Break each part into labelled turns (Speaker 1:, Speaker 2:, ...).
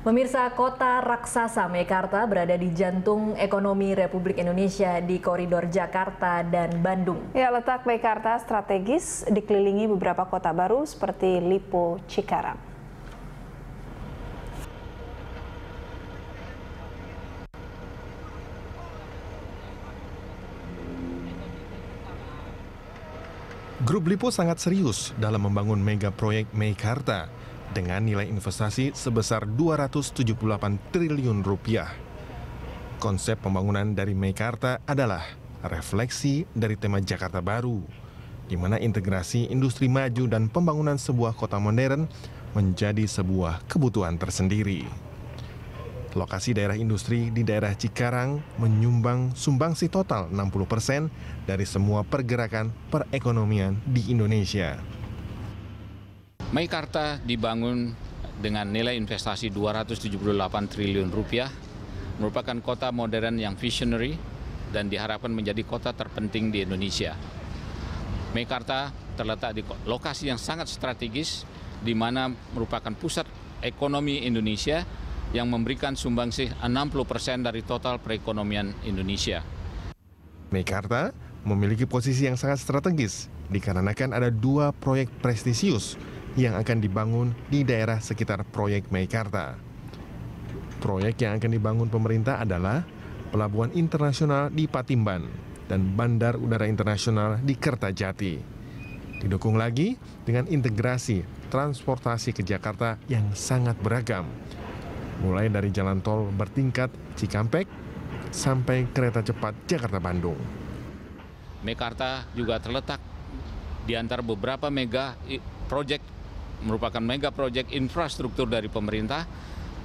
Speaker 1: Pemirsa kota raksasa Mekarta berada di jantung ekonomi Republik Indonesia di koridor Jakarta dan Bandung.
Speaker 2: Ya, letak Mekarta strategis dikelilingi beberapa kota baru seperti Lipo, Cikarang.
Speaker 1: Grup Lipo sangat serius dalam membangun mega proyek Meikarta dengan nilai investasi sebesar 278 triliun rupiah. Konsep pembangunan dari Meikarta adalah refleksi dari tema Jakarta Baru, di mana integrasi industri maju dan pembangunan sebuah kota modern menjadi sebuah kebutuhan tersendiri. Lokasi daerah industri di daerah Cikarang menyumbang sumbangsi total 60% dari semua pergerakan perekonomian di Indonesia.
Speaker 2: Meikarta dibangun dengan nilai investasi 278 triliun rupiah, merupakan kota modern yang visionary dan diharapkan menjadi kota terpenting di Indonesia. Meikarta terletak di lokasi yang sangat strategis, di mana merupakan pusat ekonomi Indonesia yang memberikan sumbangsih 60% dari total perekonomian Indonesia.
Speaker 1: Meikarta memiliki posisi yang sangat strategis dikarenakan ada dua proyek prestisius yang akan dibangun di daerah sekitar proyek Meikarta. Proyek yang akan dibangun pemerintah adalah Pelabuhan Internasional di Patimban dan Bandar Udara Internasional di Kertajati. Didukung lagi dengan integrasi transportasi ke Jakarta yang sangat beragam. Mulai dari jalan tol bertingkat Cikampek sampai kereta cepat Jakarta-Bandung.
Speaker 2: Mekarta juga terletak di antara beberapa mega proyek merupakan mega proyek infrastruktur dari pemerintah.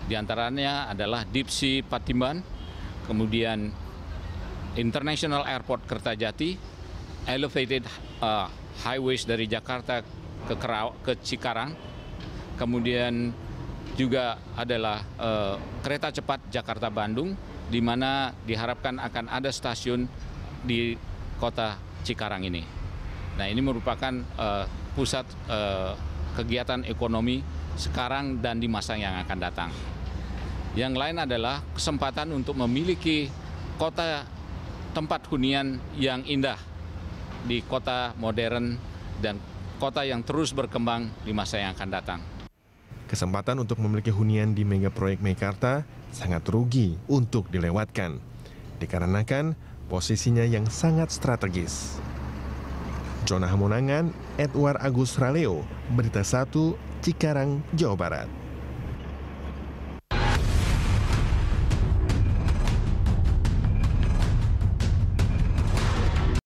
Speaker 2: Di antaranya adalah Dipsi Patimban, kemudian International Airport Kertajati, Elevated uh, Highways dari Jakarta ke, Kerau, ke Cikarang, kemudian juga adalah uh, kereta cepat Jakarta-Bandung, di mana diharapkan akan ada stasiun di kota Cikarang ini. Nah ini merupakan uh, pusat uh, kegiatan ekonomi sekarang dan di masa yang akan datang. Yang lain adalah kesempatan untuk memiliki kota tempat hunian yang indah di kota modern dan kota yang terus berkembang di masa yang akan datang.
Speaker 1: Kesempatan untuk memiliki hunian di mega proyek Mekarta sangat rugi untuk dilewatkan, dikarenakan posisinya yang sangat strategis. Jonah Monangan, Edward Agus Raleo, Berita 1, Cikarang, Jawa Barat.